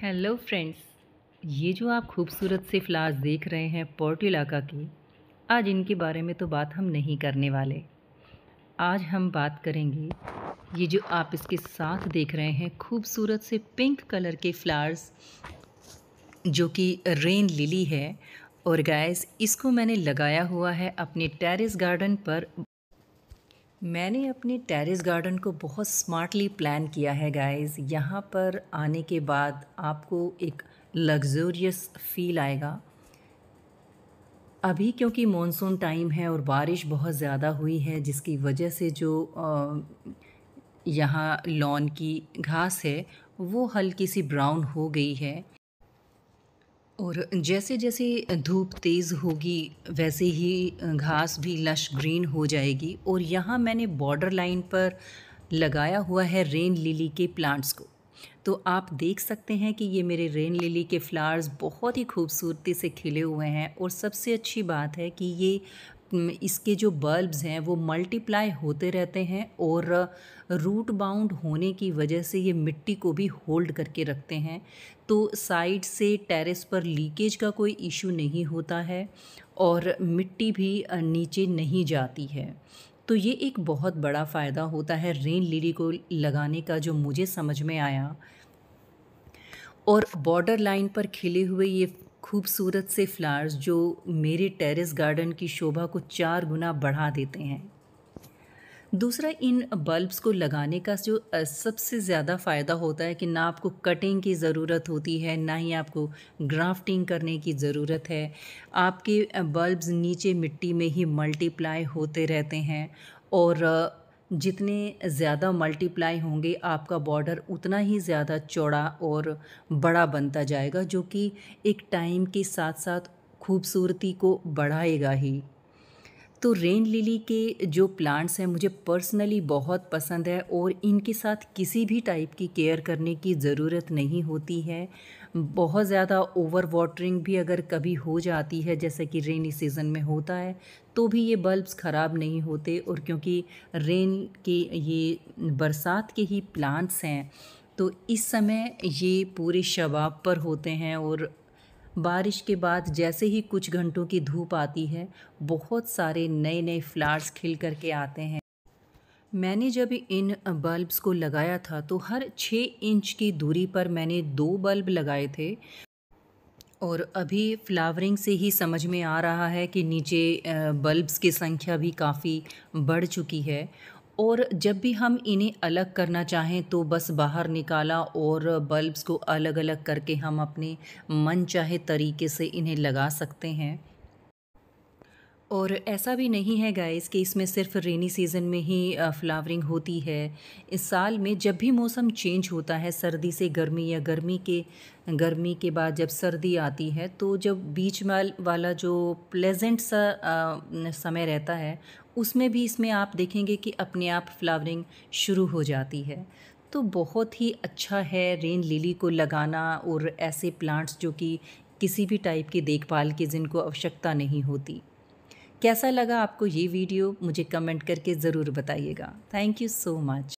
hello friends ये जो आप खूबसूरत से फ्लावर्स देख रहे हैं पोर्ट इलाका के आज इनके बारे में तो बात हम नहीं करने वाले आज हम बात करेंगे ये जो आप इसके साथ देख रहे हैं खूबसूरत से पिंक कलर के फ्लावर्स जो कि रेन लिली है और गैस इसको मैंने लगाया हुआ है अपने टेरेस गार्डन पर मैंने अपने टेरेस गार्डन को बहुत स्मार्टली प्लान किया है गाइस यहाँ पर आने के बाद आपको एक लग्जोरियस फील आएगा अभी क्योंकि मॉनसून टाइम है और बारिश बहुत ज़्यादा हुई है जिसकी वजह से जो यहाँ लॉन की घास है वो हल्की सी ब्राउन हो गई है और जैसे जैसे धूप तेज़ होगी वैसे ही घास भी लश ग्रीन हो जाएगी और यहाँ मैंने बॉर्डर लाइन पर लगाया हुआ है रेन लिली के प्लांट्स को तो आप देख सकते हैं कि ये मेरे रेन लिली के फ्लावर्स बहुत ही खूबसूरती से खिले हुए हैं और सबसे अच्छी बात है कि ये इसके जो बल्ब्स हैं वो मल्टीप्लाई होते रहते हैं और रूट बाउंड होने की वजह से ये मिट्टी को भी होल्ड करके रखते हैं तो साइड से टेरेस पर लीकेज का कोई इशू नहीं होता है और मिट्टी भी नीचे नहीं जाती है तो ये एक बहुत बड़ा फ़ायदा होता है रेन लिली को लगाने का जो मुझे समझ में आया और बॉर्डर लाइन पर खिले हुए ये खूबसूरत से फ्लावर्स जो मेरे टेरेस गार्डन की शोभा को चार गुना बढ़ा देते हैं दूसरा इन बल्ब्स को लगाने का जो सबसे ज़्यादा फ़ायदा होता है कि ना आपको कटिंग की ज़रूरत होती है ना ही आपको ग्राफ्टिंग करने की ज़रूरत है आपके बल्ब्स नीचे मिट्टी में ही मल्टीप्लाई होते रहते हैं और जितने ज़्यादा मल्टीप्लाई होंगे आपका बॉर्डर उतना ही ज़्यादा चौड़ा और बड़ा बनता जाएगा जो कि एक टाइम के साथ साथ खूबसूरती को बढ़ाएगा ही तो रेन लिली के जो प्लांट्स हैं मुझे पर्सनली बहुत पसंद है और इनके साथ किसी भी टाइप की केयर करने की ज़रूरत नहीं होती है बहुत ज़्यादा ओवर वाटरिंग भी अगर कभी हो जाती है जैसे कि रेनी सीज़न में होता है तो भी ये बल्ब्स ख़राब नहीं होते और क्योंकि रेन के ये बरसात के ही प्लांट्स हैं तो इस समय ये पूरे शबाब पर होते हैं और बारिश के बाद जैसे ही कुछ घंटों की धूप आती है बहुत सारे नए नए फ्लावर्स खिल करके आते हैं मैंने जब इन बल्ब्स को लगाया था तो हर छः इंच की दूरी पर मैंने दो बल्ब लगाए थे और अभी फ्लावरिंग से ही समझ में आ रहा है कि नीचे बल्ब्स की संख्या भी काफ़ी बढ़ चुकी है और जब भी हम इन्हें अलग करना चाहें तो बस बाहर निकाला और बल्ब्स को अलग अलग करके हम अपने मन चाहे तरीके से इन्हें लगा सकते हैं और ऐसा भी नहीं है गाइस कि इसमें सिर्फ रेनी सीज़न में ही फ्लावरिंग uh, होती है इस साल में जब भी मौसम चेंज होता है सर्दी से गर्मी या गर्मी के गर्मी के बाद जब सर्दी आती है तो जब बीच माल वाला जो प्लेजेंट सा आ, uh, समय रहता है उसमें भी इसमें आप देखेंगे कि अपने आप फ्लावरिंग शुरू हो जाती है तो बहुत ही अच्छा है रेन लिली को लगाना और ऐसे प्लांट्स जो कि किसी भी टाइप की देखभाल की जिनको आवश्यकता नहीं होती कैसा लगा आपको ये वीडियो मुझे कमेंट करके ज़रूर बताइएगा थैंक यू सो मच